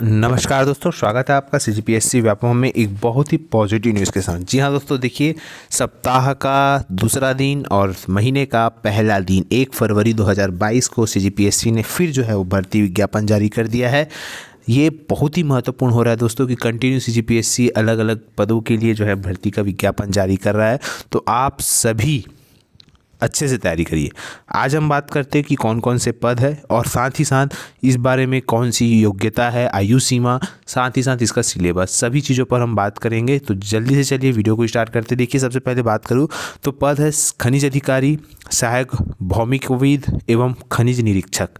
नमस्कार दोस्तों स्वागत है आपका C G P S C Vyapam में एक बहुत ही पॉजिटिव न्यूज़ के साथ जी हाँ दोस्तों देखिए सप्ताह का दूसरा दिन और महीने का पहला दिन एक फरवरी 2022 को सी जी पी एस सी ने फिर जो है वो भर्ती विज्ञापन जारी कर दिया है ये बहुत ही महत्वपूर्ण हो रहा है दोस्तों कि कंटिन्यू सी अलग अलग पदों के लिए जो है भर्ती का विज्ञापन जारी कर रहा है तो आप सभी अच्छे से तैयारी करिए आज हम बात करते हैं कि कौन कौन से पद है और साथ ही साथ इस बारे में कौन सी योग्यता है आयु सीमा साथ ही साथ इसका सिलेबस सभी चीज़ों पर हम बात करेंगे तो जल्दी से चलिए वीडियो को स्टार्ट करते देखिए सबसे पहले बात करूँ तो पद है खनिज अधिकारी सहायक भौमिकविद एवं खनिज निरीक्षक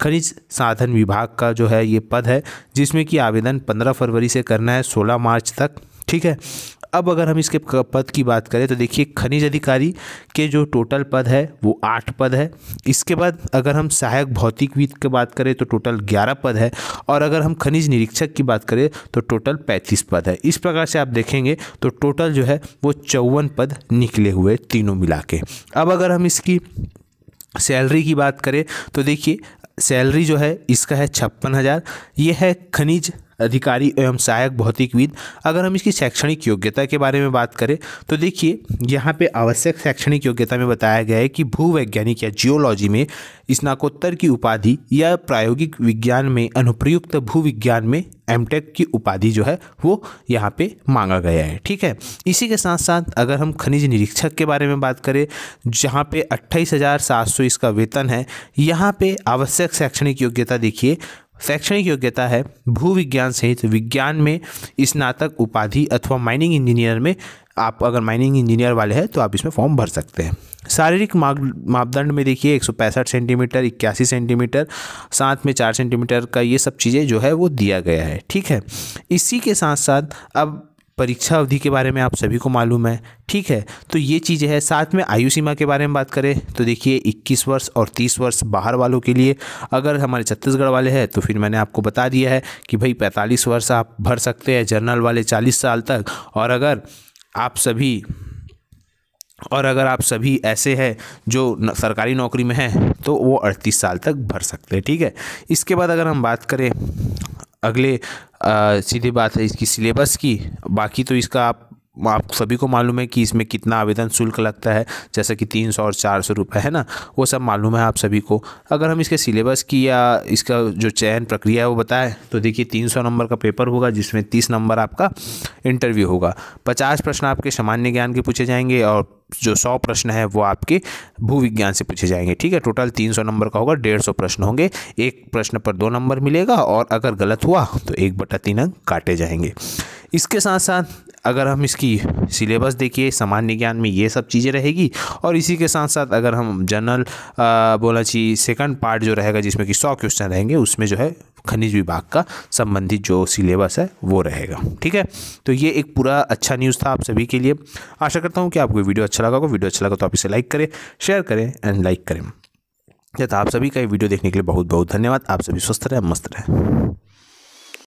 खनिज साधन विभाग का जो है ये पद है जिसमें कि आवेदन 15 फरवरी से करना है 16 मार्च तक ठीक है अब अगर हम इसके पद की बात करें तो देखिए खनिज अधिकारी के जो टोटल पद है वो आठ पद है इसके बाद अगर हम सहायक भौतिकविद की बात करें तो टोटल ग्यारह पद है और अगर हम खनिज निरीक्षक की बात करें तो टोटल पैंतीस पद है इस प्रकार से आप देखेंगे तो टोटल जो है वो चौवन पद निकले हुए तीनों मिला के अब अगर हम इसकी सैलरी की बात करें तो देखिए सैलरी जो है इसका है छप्पन हज़ार ये है खनिज अधिकारी एवं सहायक भौतिकविद अगर हम इसकी शैक्षणिक योग्यता के बारे में बात करें तो देखिए यहाँ पे आवश्यक शैक्षणिक योग्यता में बताया गया है कि भूवैज्ञानिक या जियोलॉजी में स्नाकोत्तर की उपाधि या प्रायोगिक विज्ञान में अनुप्रयुक्त भू विज्ञान में एमटेक की उपाधि जो है वो यहाँ पे मांगा गया है ठीक है इसी के साथ साथ अगर हम खनिज निरीक्षक के बारे में बात करें जहाँ पे अट्ठाईस हज़ार सात सौ इसका वेतन है यहाँ पे आवश्यक शैक्षणिक योग्यता देखिए शैक्षणिक योग्यता है भूविज्ञान सहित विज्ञान में स्नातक उपाधि अथवा माइनिंग इंजीनियर में आप अगर माइनिंग इंजीनियर वाले हैं तो आप इसमें फॉर्म भर सकते हैं शारीरिक मापदंड में देखिए एक सेंटीमीटर इक्यासी सेंटीमीटर साथ में चार सेंटीमीटर का ये सब चीज़ें जो है वो दिया गया है ठीक है इसी के साथ साथ अब परीक्षा अवधि के बारे में आप सभी को मालूम है ठीक है तो ये चीज़ें हैं साथ में आयु सीमा के बारे में बात करें तो देखिए 21 वर्ष और 30 वर्ष बाहर वालों के लिए अगर हमारे छत्तीसगढ़ वाले हैं तो फिर मैंने आपको बता दिया है कि भाई 45 वर्ष आप भर सकते हैं जर्नल वाले 40 साल तक और अगर आप सभी और अगर आप सभी ऐसे हैं जो सरकारी नौकरी में हैं तो वो अड़तीस साल तक भर सकते हैं ठीक है इसके बाद अगर हम बात करें अगले आ, सीधी बात है इसकी सिलेबस की बाकी तो इसका आप आप सभी को मालूम है कि इसमें कितना आवेदन शुल्क लगता है जैसे कि तीन सौ और चार सौ रुपये है ना वो सब मालूम है आप सभी को अगर हम इसके सिलेबस की या इसका जो चयन प्रक्रिया है वो बताएं तो देखिए तीन सौ नंबर का पेपर होगा जिसमें तीस नंबर आपका इंटरव्यू होगा पचास प्रश्न आपके सामान्य ज्ञान के पूछे जाएंगे और जो सौ प्रश्न है वो आपके भूविज्ञान से पूछे जाएंगे ठीक है टोटल तीन सौ नंबर का होगा डेढ़ सौ प्रश्न होंगे एक प्रश्न पर दो नंबर मिलेगा और अगर गलत हुआ तो एक बटा तीन अंक काटे जाएंगे इसके साथ साथ अगर हम इसकी सिलेबस देखिए सामान्य ज्ञान में ये सब चीज़ें रहेगी और इसी के साथ साथ अगर हम जनरल बोलना चाहिए सेकंड पार्ट जो रहेगा जिसमें कि सौ क्वेश्चन रहेंगे उसमें जो है खनिज विभाग का संबंधित जो सिलेबस है वो रहेगा ठीक है तो ये एक पूरा अच्छा न्यूज़ था आप सभी के लिए आशा करता हूँ कि आपको वीडियो अच्छा लगा होगा वीडियो अच्छा लगा तो आप इसे लाइक करें शेयर करें एंड लाइक करें तथा आप सभी का ये वीडियो देखने के लिए बहुत बहुत धन्यवाद आप सभी स्वस्थ रहें मस्त रहें